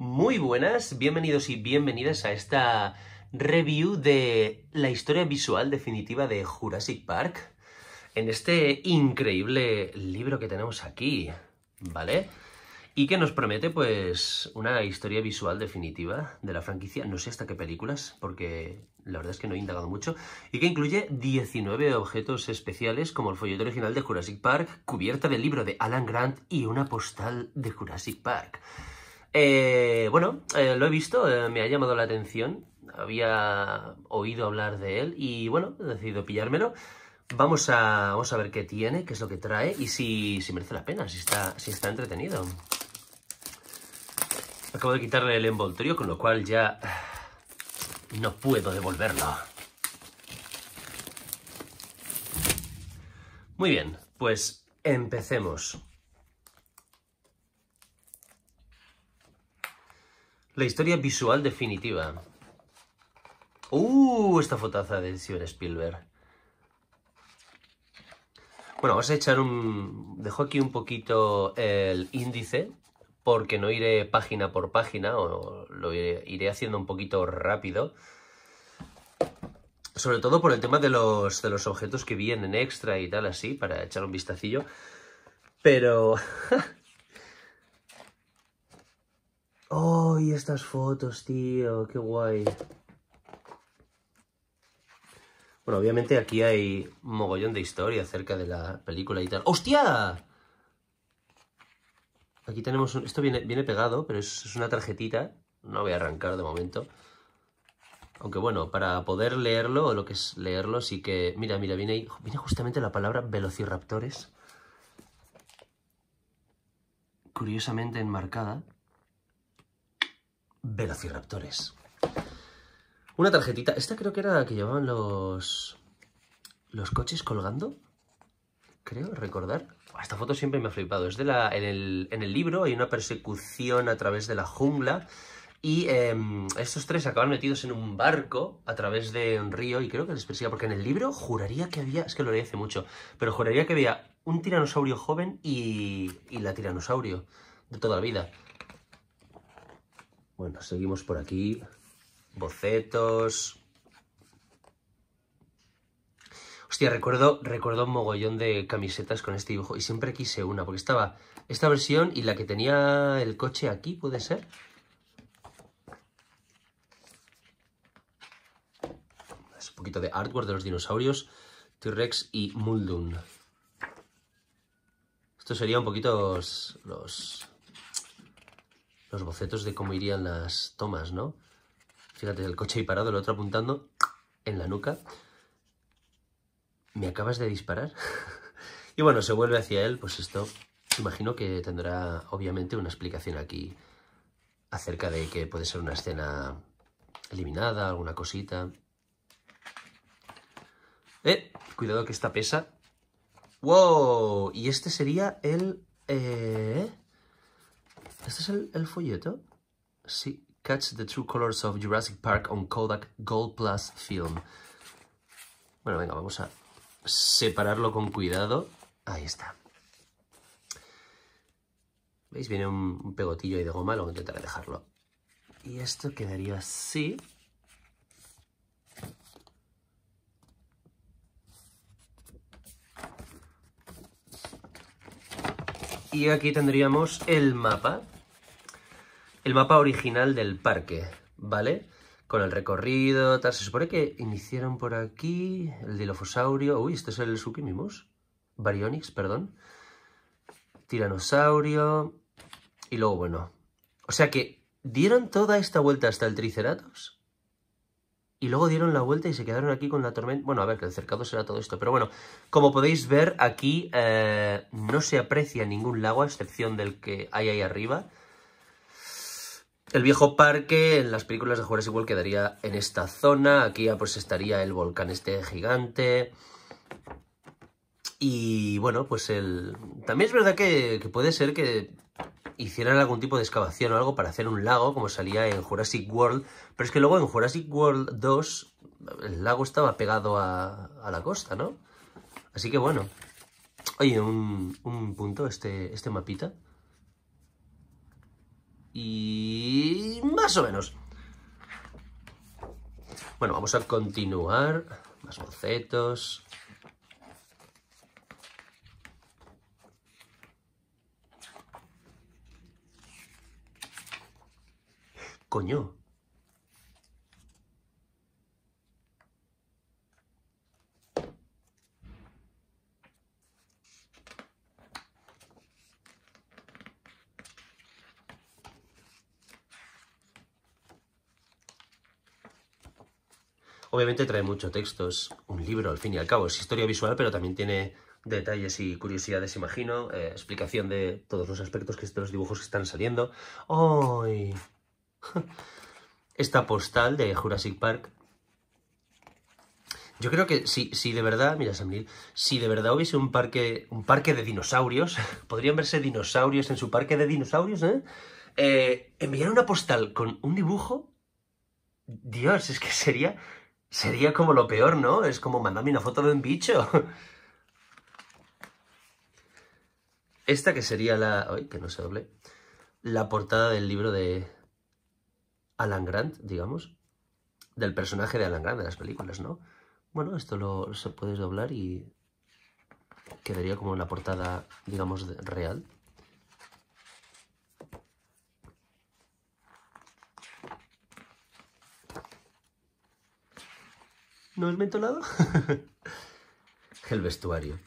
Muy buenas, bienvenidos y bienvenidas a esta review de la historia visual definitiva de Jurassic Park en este increíble libro que tenemos aquí, ¿vale? Y que nos promete, pues, una historia visual definitiva de la franquicia, no sé hasta qué películas, porque la verdad es que no he indagado mucho, y que incluye 19 objetos especiales como el folleto original de Jurassic Park, cubierta del libro de Alan Grant y una postal de Jurassic Park. Eh, bueno, eh, lo he visto, eh, me ha llamado la atención, había oído hablar de él y bueno, he decidido pillármelo. Vamos a, vamos a ver qué tiene, qué es lo que trae y si, si merece la pena, si está, si está entretenido. Acabo de quitarle el envoltorio, con lo cual ya no puedo devolverlo. Muy bien, pues empecemos. La historia visual definitiva. ¡Uh! Esta fotaza de Steven Spielberg. Bueno, vamos a echar un... Dejo aquí un poquito el índice porque no iré página por página o lo iré, haciendo un poquito rápido. Sobre todo por el tema de los, de los objetos que vienen extra y tal así, para echar un vistacillo. Pero ¡Ay, estas fotos, tío! ¡Qué guay! Bueno, obviamente aquí hay un mogollón de historia acerca de la película y tal. ¡Hostia! Aquí tenemos... Un... Esto viene, pegado, pero es, es una tarjetita. No voy a arrancar de momento. Aunque bueno, para poder leerlo, o lo que es leerlo, sí que... Mira, mira, viene ahí... Viene justamente la palabra velociraptores. Curiosamente enmarcada. Velociraptores. Una tarjetita. Esta creo que era la que llevaban los, los coches colgando. Creo recordar. Esta foto siempre me ha flipado. Es de la, en, el, en el libro hay una persecución a través de la jungla. Y em, estos tres acaban metidos en un barco a través de un río y creo que les persigue, porque en el libro juraría que había, es que lo leí hace mucho, pero juraría que había un tiranosaurio joven y, y la tiranosaurio de toda la vida. Bueno, seguimos por aquí. Bocetos. Hostia, recuerdo, recuerdo un mogollón de camisetas con este dibujo y siempre quise una, porque estaba esta versión y la que tenía el coche aquí, ¿puede ser? Es un poquito de artwork de los dinosaurios, T-Rex y Muldoon. Esto sería un poquito los los bocetos de cómo irían las tomas, ¿no? Fíjate, el coche ahí parado, el otro apuntando en la nuca. ¿Me acabas de disparar? y bueno, se vuelve hacia él, pues esto imagino que tendrá obviamente una explicación aquí acerca de que puede ser una escena eliminada, alguna cosita. ¡Eh! Cuidado que esta pesa. ¡Wow! Y este sería el... Eh... ¿Este es el, folleto? Sí. Catch the true colors of Jurassic Park on Kodak Gold Plus Film. Bueno, venga, vamos a separarlo con cuidado. Ahí está. ¿Veis? Viene un, pegotillo ahí de goma, lo intentaré dejarlo. Y esto quedaría así. Y aquí tendríamos el mapa el mapa original del parque, ¿vale? Con el recorrido, tal. Se supone que iniciaron por aquí el Dilophosaurio... Uy, este es el Suquimimus? Baryonyx, perdón. Tiranosaurio. Y luego, bueno. O sea que dieron toda esta vuelta hasta el Triceratops. Y luego dieron la vuelta y se quedaron aquí con la tormenta. Bueno, a ver, que el cercado será todo esto. Pero bueno, como podéis ver, aquí eh, no se aprecia ningún lago, a excepción del que hay ahí arriba. El viejo parque en las películas de Jurassic World quedaría en esta zona. Aquí ya pues estaría el volcán este gigante. Y bueno, pues el... También es verdad que, puede ser que hicieran algún tipo de excavación o algo para hacer un lago, como salía en Jurassic World. Pero es que luego en Jurassic World 2 el lago estaba pegado a, la costa, ¿no? Así que bueno. Oye, un, un punto, este, este mapita. Y... más o menos. Bueno, vamos a continuar. Más bocetos. Coño, Obviamente trae mucho texto, es un libro, al fin y al cabo, es historia visual, pero también tiene detalles y curiosidades, imagino, eh, explicación de todos los aspectos que estos los dibujos que están saliendo. ¡Ay! Esta postal de Jurassic Park. Yo creo que si, de verdad, mira Samuel si de verdad hubiese un parque, un parque de dinosaurios, podrían verse dinosaurios en su parque de dinosaurios, ¿eh? eh enviar una postal con un dibujo, Dios, es que sería Sería como lo peor, ¿no? Es como mandarme una foto de un bicho. Esta que sería la... ¡Ay, que no se doble! La portada del libro de Alan Grant, digamos. Del personaje de Alan Grant de las películas, ¿no? Bueno, esto lo se puede doblar y quedaría como la portada, digamos, real. ¿No es mentolado? El vestuario.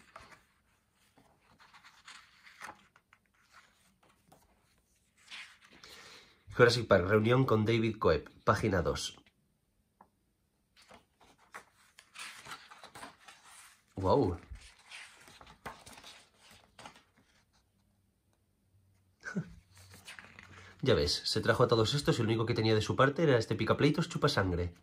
Jurassic Park, reunión con David Coeb, página 2. Wow. Ya ves, se trajo a todos estos y lo único que tenía de su parte era este picapleitos sangre.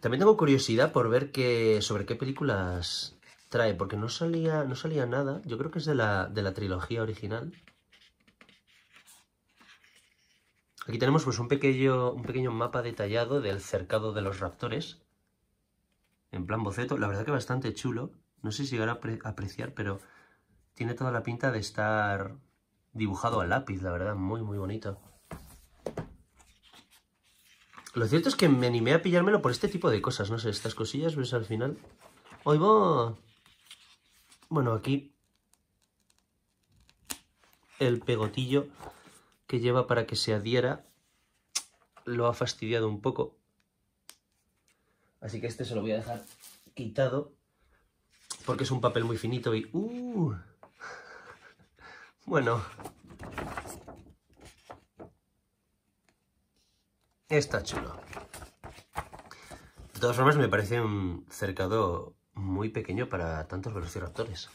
También tengo curiosidad por ver qué, sobre qué películas trae, porque no salía, no salía nada. Yo creo que es de la, de la trilogía original. Aquí tenemos pues, un, pequeño, un pequeño mapa detallado del cercado de los raptores. En plan boceto. La verdad que bastante chulo. No sé si llegará a apreciar, pero tiene toda la pinta de estar dibujado a lápiz, la verdad. Muy, muy bonito. Lo cierto es que me animé a pillármelo por este tipo de cosas, no sé, estas cosillas, ves al final. Hoy Bueno, aquí. El pegotillo que lleva para que se adhiera lo ha fastidiado un poco. Así que este se lo voy a dejar quitado porque es un papel muy finito y... Uh, bueno, Está chulo. De todas formas, me parece un cercado muy pequeño para tantos velociraptores.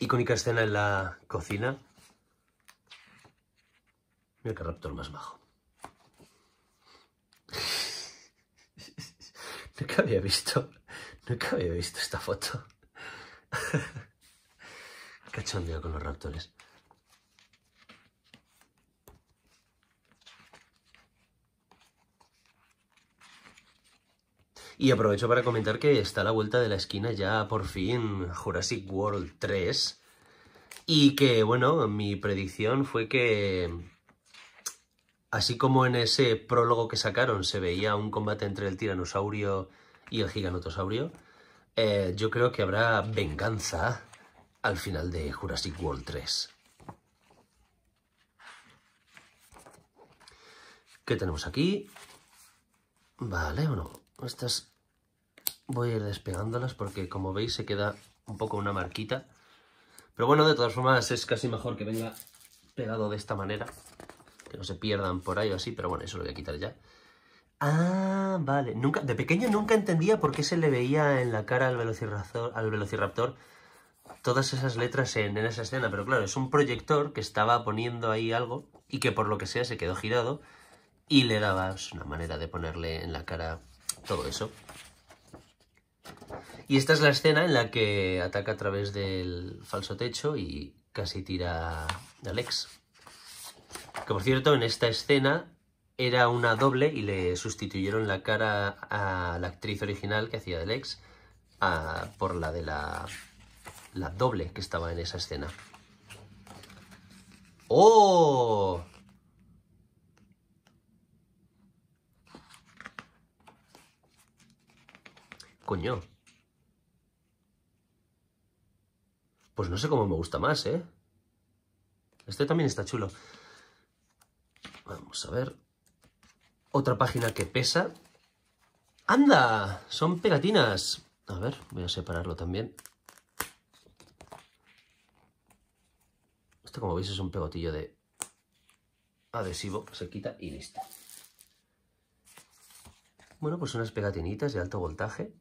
Icónica escena en la cocina. Mira qué raptor más bajo. Nunca había visto, nunca había visto esta foto. Cachondeo con los raptores. Y aprovecho para comentar que está a la vuelta de la esquina ya por fin Jurassic World 3. Y que, bueno, mi predicción fue que Así como en ese prólogo que sacaron se veía un combate entre el tiranosaurio y el giganotosaurio, eh, yo creo que habrá venganza al final de Jurassic World 3. ¿Qué tenemos aquí? Vale, bueno, estas voy a ir despegándolas porque como veis se queda un poco una marquita. Pero bueno, de todas formas es casi mejor que venga pegado de esta manera que no se pierdan por ahí o así, pero bueno, eso lo voy a quitar ya. Ah, vale. Nunca, de pequeño nunca entendía por qué se le veía en la cara al velociraptor, al todas esas letras en, esa escena, pero claro, es un proyector que estaba poniendo ahí algo y que por lo que sea se quedó girado y le daba una manera de ponerle en la cara todo eso. Y esta es la escena en la que ataca a través del falso techo y casi tira a Alex. Que por cierto, en esta escena era una doble y le sustituyeron la cara a la actriz original que hacía del ex por la de la, la doble que estaba en esa escena. ¡Oh! Coño. Pues no sé cómo me gusta más, ¿eh? Este también está chulo a ver. Otra página que pesa. ¡Anda! Son pegatinas. A ver, voy a separarlo también. Esto, como veis, es un pegotillo de adhesivo. Se quita y listo. Bueno, pues unas pegatinitas de alto voltaje.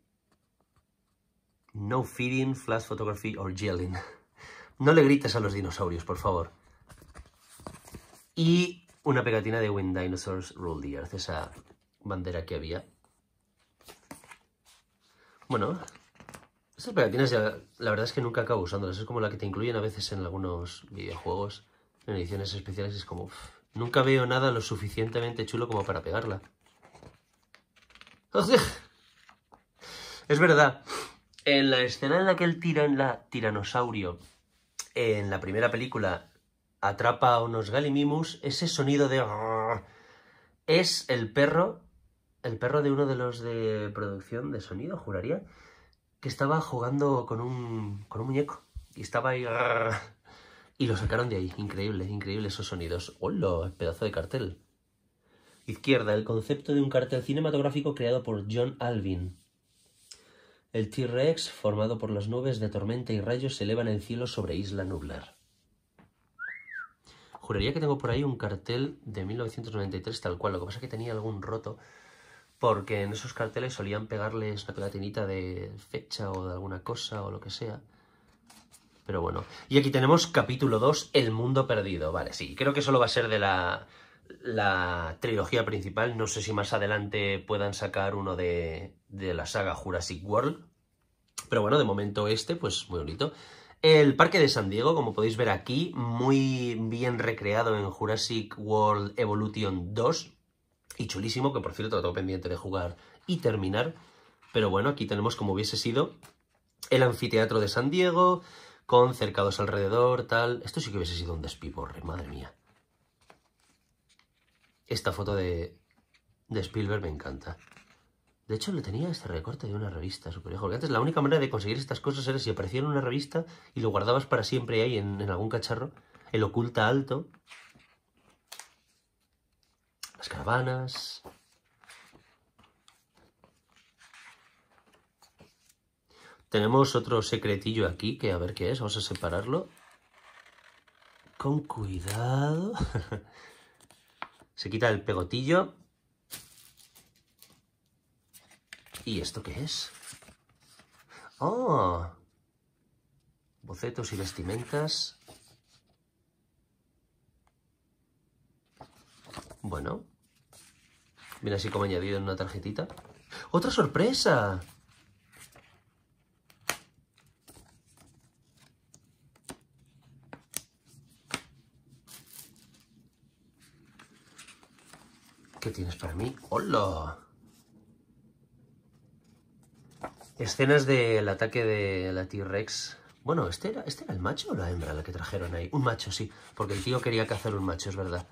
No feeding, flash photography or yelling No le grites a los dinosaurios, por favor. Y una pegatina de Wind Dinosaurs Rule the Earth, esa bandera que había. Bueno, estas pegatinas la verdad es que nunca acabo usándolas. Es como la que te incluyen a veces en algunos videojuegos, en ediciones especiales. Es como, nunca veo nada lo suficientemente chulo como para pegarla. Es verdad. En la escena en la que el tiran la tiranosaurio en la primera película atrapa a unos galimimus, ese sonido de... Es el perro, el perro de uno de los de producción de sonido, juraría, que estaba jugando con un, con un muñeco. Y estaba ahí... Y lo sacaron de ahí. Increíble, increíble esos sonidos. ¡Hola! Pedazo de cartel. Izquierda, el concepto de un cartel cinematográfico creado por John Alvin. El T-Rex, formado por las nubes de tormenta y rayos, se elevan en el cielo sobre isla nublar. Juraría que tengo por ahí un cartel de 1993 tal cual, lo que pasa es que tenía algún roto, porque en esos carteles solían pegarles una pegatinita de fecha o de alguna cosa o lo que sea. Pero bueno, y aquí tenemos capítulo 2, El Mundo Perdido. Vale, sí, creo que solo va a ser de la, la trilogía principal. No sé si más adelante puedan sacar uno de, de la saga Jurassic World. Pero bueno, de momento este, pues muy bonito. El parque de San Diego, como podéis ver aquí, muy bien recreado en Jurassic World Evolution 2. Y chulísimo, que por cierto lo tengo pendiente de jugar y terminar. Pero bueno, aquí tenemos como hubiese sido el anfiteatro de San Diego, con cercados alrededor, tal... Esto sí que hubiese sido un despiporre, madre mía. Esta foto de, de Spielberg me encanta. De hecho, lo tenía este recorte de una revista, súper viejo. Porque antes la única manera de conseguir estas cosas era si aparecía en una revista y lo guardabas para siempre ahí en, en algún cacharro. El oculta alto. Las caravanas. Tenemos otro secretillo aquí, que a ver qué es. Vamos a separarlo. Con cuidado. Se quita el pegotillo. ¿Y esto qué es? ¡Oh! Bocetos y vestimentas. Bueno. Mira así como añadido en una tarjetita. ¡Otra sorpresa! ¿Qué tienes para mí? ¡Hola! Escenas del ataque de la T-Rex. Bueno, ¿este era, ¿este era el macho o la hembra la que trajeron ahí? Un macho, sí, porque el tío quería cazar un macho, es verdad.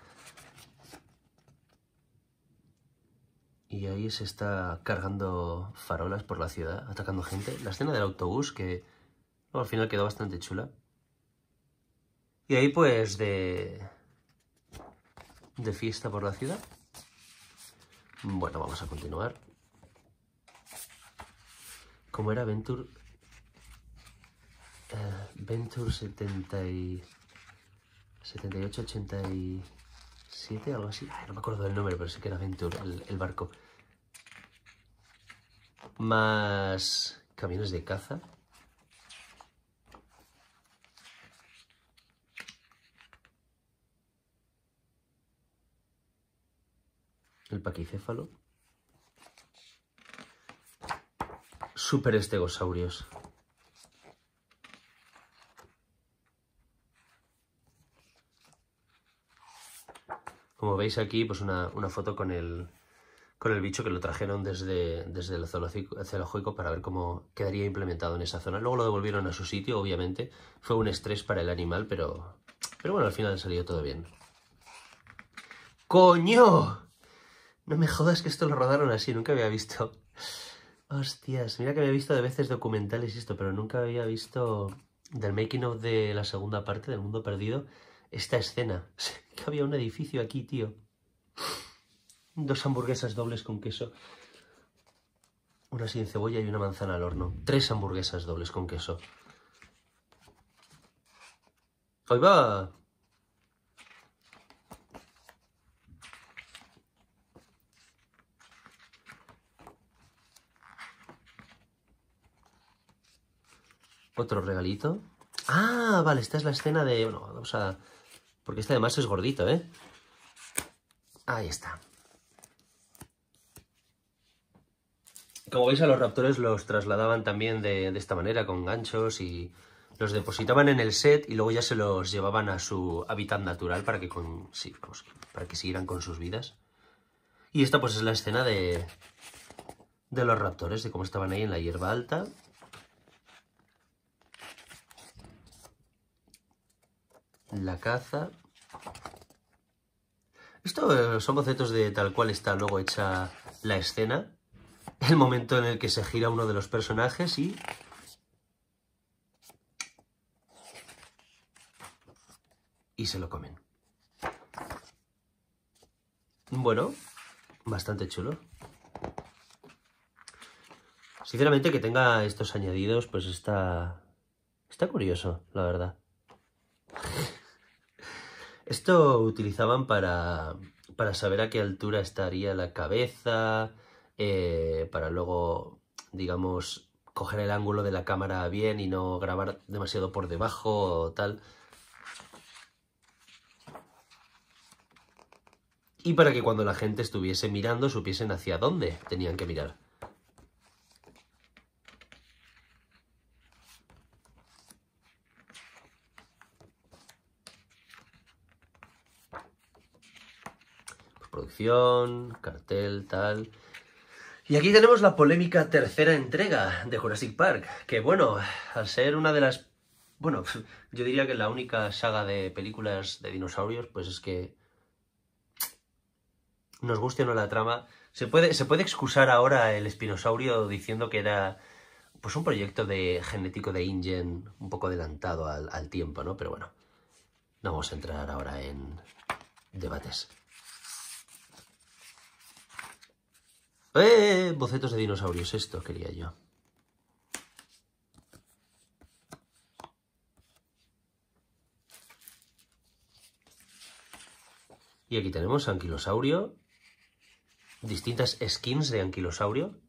Y ahí se está cargando farolas por la ciudad, atacando gente. La escena del autobús, que al final quedó bastante chula. Y ahí pues de... de fiesta por la ciudad. Bueno, vamos a continuar como era Venture... Eh, Venture 70 y... 78, 87, algo así. no me acuerdo del nombre, pero sí que era Venture, el, el barco. Más camiones de caza. El paquicéfalo. super estegosaurios. Como veis aquí, pues una, foto con el, con el bicho que lo trajeron desde, desde el zoológico para ver cómo quedaría implementado en esa zona. Luego lo devolvieron a su sitio, obviamente. Fue un estrés para el animal, pero, pero bueno, al final salió todo bien. ¡Coño! No me jodas que esto lo rodaron así, nunca había visto. Hostias, mira que había visto de veces documentales esto, pero nunca había visto del making of de la segunda parte del Mundo Perdido esta escena. que había un edificio aquí, tío. Dos hamburguesas dobles con queso. Una sin cebolla y una manzana al horno. Tres hamburguesas dobles con queso. Ahí va. ¿Otro regalito? Ah, vale, esta es la escena de... Bueno, vamos a... Porque este además es gordito, ¿eh? Ahí está. Como veis, a los raptores los trasladaban también de, esta manera, con ganchos y los depositaban en el set y luego ya se los llevaban a su hábitat natural para que, con, pues, para que siguieran con sus vidas. Y esta pues es la escena de, de los raptores, de cómo estaban ahí en la hierba alta, La caza. Esto eh, son bocetos de tal cual está luego hecha la escena. El momento en el que se gira uno de los personajes y... Y se lo comen. Bueno, bastante chulo. Sinceramente que tenga estos añadidos, pues está... Está curioso, la verdad. Esto utilizaban para, para saber a qué altura estaría la cabeza, eh, para luego, digamos, coger el ángulo de la cámara bien y no grabar demasiado por debajo o tal. Y para que cuando la gente estuviese mirando supiesen hacia dónde tenían que mirar. producción, cartel, tal. Y aquí tenemos la polémica tercera entrega de Jurassic Park, que bueno, al ser una de las... Bueno, yo diría que la única saga de películas de dinosaurios, pues es que... Nos guste o no la trama. Se puede, se puede excusar ahora el espinosaurio diciendo que era pues un proyecto de genético de InGen un poco adelantado al, al tiempo, ¿no? Pero bueno, no vamos a entrar ahora en debates. ¡Eh! Bocetos de dinosaurios, esto quería yo. Y aquí tenemos anquilosaurio. Distintas skins de anquilosaurio.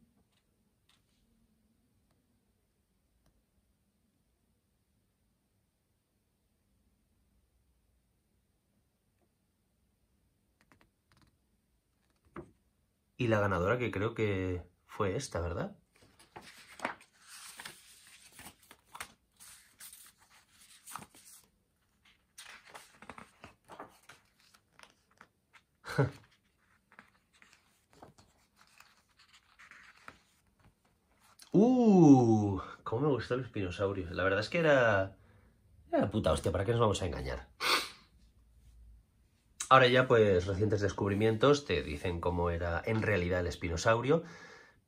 Y la ganadora que creo que fue esta, ¿verdad? ¡Uh! Cómo me gustó el espinosaurio! La verdad es que era... Era puta hostia, ¿para qué nos vamos a engañar? Ahora ya, pues recientes descubrimientos te dicen cómo era en realidad el espinosaurio,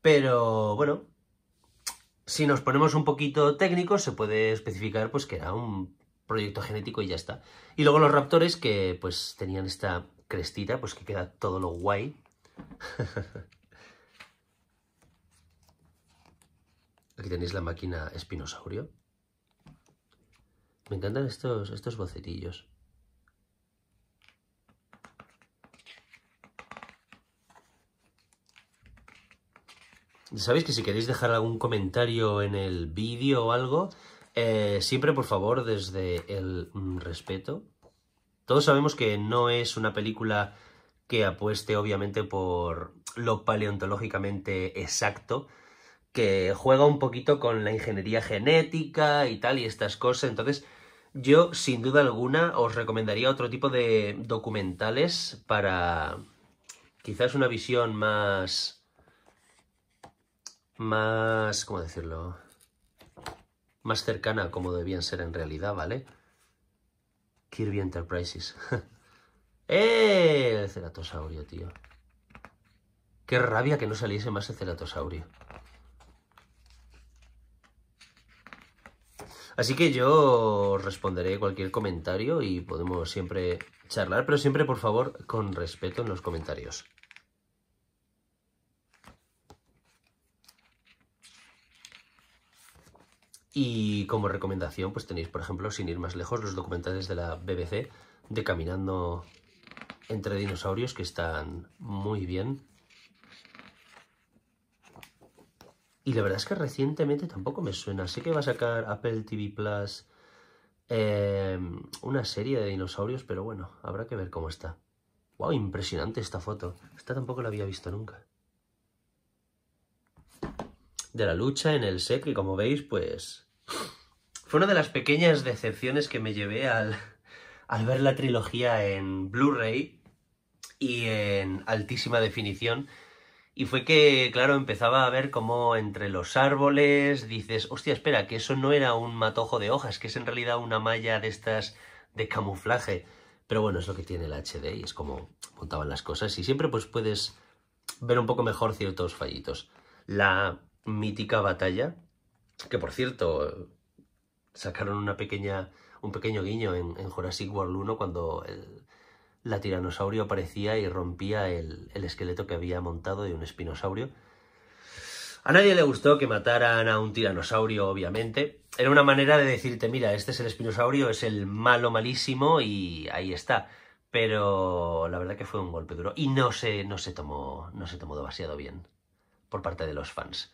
pero bueno, si nos ponemos un poquito técnicos, se puede especificar pues que era un proyecto genético y ya está. Y luego los raptores que pues tenían esta crestita, pues que queda todo lo guay. Aquí tenéis la máquina espinosaurio. Me encantan estos, estos bocetillos. Sabéis que si queréis dejar algún comentario en el vídeo o algo, eh, siempre por favor desde el mm, respeto. Todos sabemos que no es una película que apueste obviamente por lo paleontológicamente exacto, que juega un poquito con la ingeniería genética y tal y estas cosas. Entonces, yo sin duda alguna os recomendaría otro tipo de documentales para quizás una visión más más, ¿cómo decirlo? Más cercana a como debían ser en realidad, ¿vale? Kirby Enterprises. ¡Eh! El ceratosaurio, tío. Qué rabia que no saliese más el ceratosaurio. Así que yo responderé cualquier comentario y podemos siempre charlar, pero siempre, por favor, con respeto en los comentarios. Y como recomendación, pues tenéis, por ejemplo, sin ir más lejos, los documentales de la BBC de Caminando entre dinosaurios, que están muy bien. Y la verdad es que recientemente tampoco me suena. Sé que va a sacar Apple TV Plus em, una serie de dinosaurios, pero bueno, habrá que ver cómo está. ¡Wow! Impresionante esta foto. Esta tampoco la había visto nunca de la lucha en el SEC y como veis, pues fue una de las pequeñas decepciones que me llevé al, al ver la trilogía en Blu-ray y en altísima definición. Y fue que, claro, empezaba a ver como entre los árboles dices, hostia, espera, que eso no era un matojo de hojas, que es en realidad una malla de estas de camuflaje. Pero bueno, es lo que tiene el HD y es como montaban las cosas y siempre pues puedes ver un poco mejor ciertos fallitos. La mítica batalla, que por cierto, sacaron una pequeña, un pequeño guiño en, Jurassic World 1 cuando la tiranosaurio aparecía y rompía el, el esqueleto que había montado de un espinosaurio. A nadie le gustó que mataran a un tiranosaurio, obviamente. Era una manera de decirte, mira, este es el espinosaurio, es el malo malísimo y ahí está. Pero la verdad que fue un golpe duro y no se, no se, tomó, no se tomó demasiado bien por parte de los fans.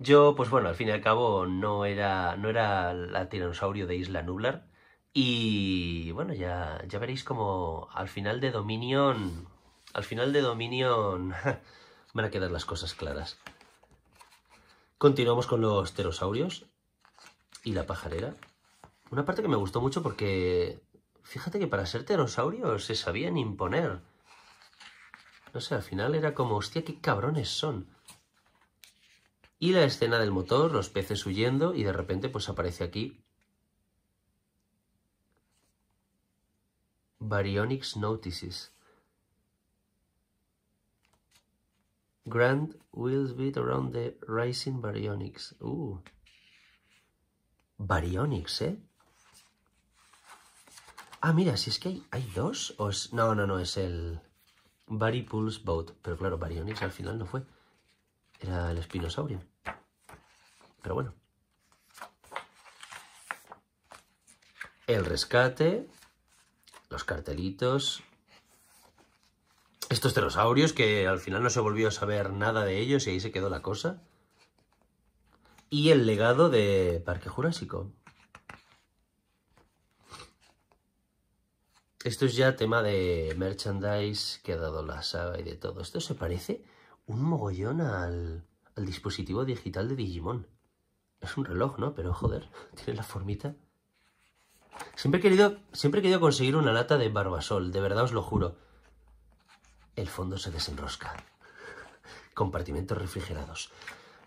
Yo, pues bueno, al fin y al cabo no era, no era la tiranosaurio de Isla Nublar. Y bueno, ya, ya veréis como al final de Dominion... Al final de Dominion van a quedar las cosas claras. Continuamos con los pterosaurios y la pajarera. Una parte que me gustó mucho porque fíjate que para ser pterosaurio se sabían imponer. No sé, al final era como, hostia, qué cabrones son. Y la escena del motor, los peces huyendo y de repente pues aparece aquí Baryonyx Notices. Grand wheels beat around the rising Baryonyx. Uh. Baryonyx, ¿eh? Ah, mira, si es que hay, dos. ¿O No, no, no, es el Bari Boat. Pero claro, Baryonyx al final no fue era el espinosaurio. Pero bueno. El rescate, los cartelitos, estos pterosaurios que al final no se volvió a saber nada de ellos y ahí se quedó la cosa. Y el legado de Parque Jurásico. Esto es ya tema de merchandise que ha dado la saga y de todo. Esto se parece un mogollón al, dispositivo digital de Digimon. Es un reloj, ¿no? Pero joder, tiene la formita. Siempre he querido, siempre he querido conseguir una lata de Barbasol, de verdad os lo juro. El fondo se desenrosca. Compartimentos refrigerados.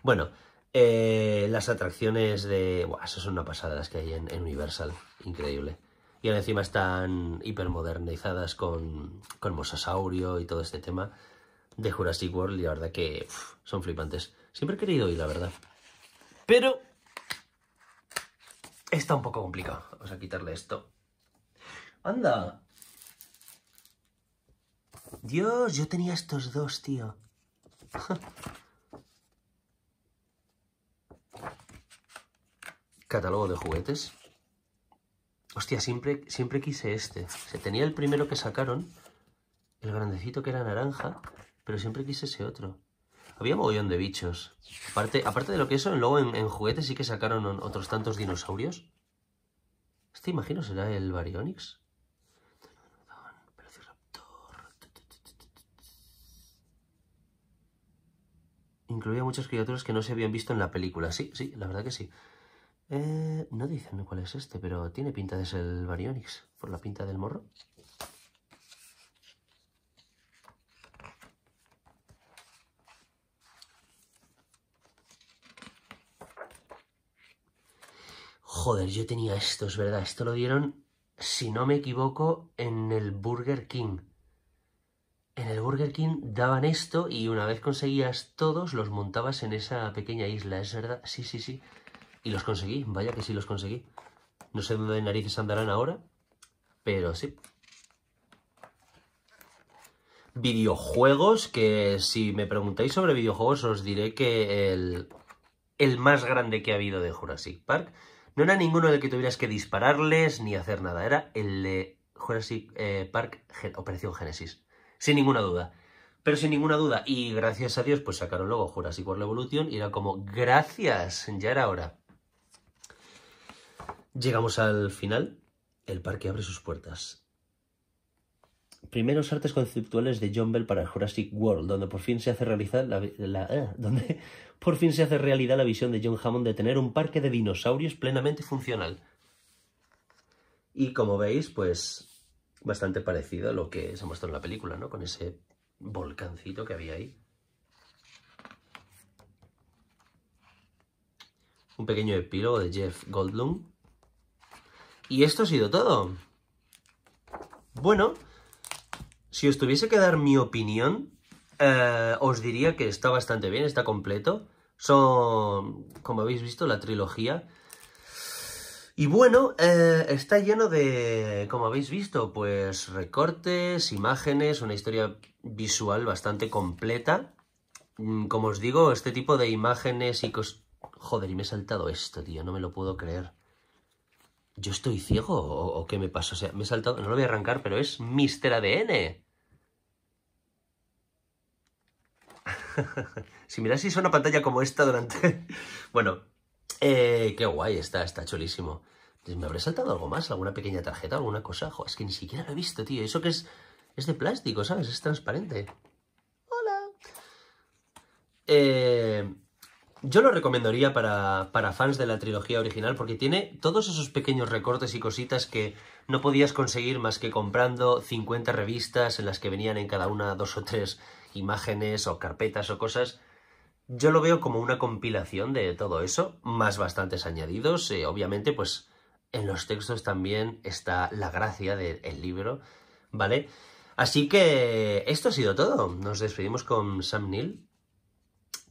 Bueno, eh, las atracciones de... Buah, esas son una pasada las que hay en, Universal. Increíble. Y ahora encima están hipermodernizadas con, con mosasaurio y todo este tema de Jurassic World y la verdad que son flipantes. Siempre he querido ir, la verdad. Pero está un poco complicado. Vamos a quitarle esto. ¡Anda! Dios, yo tenía estos dos, tío. Catálogo de juguetes. Hostia, siempre, siempre quise este. Se tenía el primero que sacaron, el grandecito que era naranja, pero siempre quise ese otro. Había mogollón de bichos. Aparte, aparte de lo que eso, luego en, en juguetes sí que sacaron otros tantos dinosaurios. Este imagino será el Baryonyx. Incluía muchas criaturas que no se habían visto en la película. Sí, sí, la verdad que sí. Eh, no dicen cuál es este, pero tiene pinta de ser el Baryonyx, por la pinta del morro. Joder, yo tenía esto, es verdad. Esto lo dieron, si no me equivoco, en el Burger King. En el Burger King daban esto y una vez conseguías todos, los montabas en esa pequeña isla, es verdad. Sí, sí, sí. Y los conseguí, vaya que sí los conseguí. No sé dónde narices andarán ahora, pero sí. Videojuegos, que si me preguntáis sobre videojuegos os diré que el, el más grande que ha habido de Jurassic Park no era ninguno del que tuvieras que dispararles ni hacer nada. Era el de Jurassic eh, Park Operación Génesis. Sin ninguna duda. Pero sin ninguna duda. Y gracias a Dios, pues sacaron luego Jurassic World Evolution y era como, gracias, ya era hora. Llegamos al final. El parque abre sus puertas. Primeros artes conceptuales de John Bell para Jurassic World, donde por fin se hace realizar la, eh, donde por fin se hace realidad la visión de John Hammond de tener un parque de dinosaurios plenamente funcional. Y como veis, pues bastante parecido a lo que se muestra en la película, ¿no? Con ese volcancito que había ahí. Un pequeño epílogo de Jeff Goldblum. Y esto ha sido todo. Bueno, si os tuviese que dar mi opinión eh, os diría que está bastante bien, está completo. Son, como habéis visto, la trilogía. Y bueno, eh, está lleno de, como habéis visto, pues recortes, imágenes, una historia visual bastante completa. Mm, como os digo, este tipo de imágenes y cosas Joder, y me he saltado esto, tío, no me lo puedo creer. ¿Yo estoy ciego o, o qué me pasa? O sea, me he saltado, no lo voy a arrancar, pero es Mister ADN. si miras hizo una pantalla como esta durante... bueno, eh, qué guay está, está chulísimo. ¿Me habré saltado algo más? ¿Alguna pequeña tarjeta? ¿Alguna cosa? es que ni siquiera lo he visto, tío. Eso que es, es de plástico, ¿sabes? Es transparente. Hola. Eh, yo lo recomendaría para, para fans de la trilogía original porque tiene todos esos pequeños recortes y cositas que no podías conseguir más que comprando 50 revistas en las que venían en cada una dos o tres imágenes o carpetas o cosas, yo lo veo como una compilación de todo eso, más bastantes añadidos. Eh, obviamente, pues en los textos también está la gracia del libro, ¿vale? Así que esto ha sido todo. Nos despedimos con Sam Neill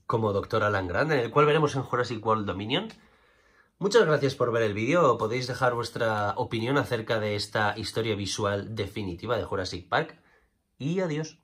como Doctor Alan Grant, en el cual veremos en Jurassic World Dominion. Muchas gracias por ver el vídeo. Podéis dejar vuestra opinión acerca de esta historia visual definitiva de Jurassic Park. Y adiós.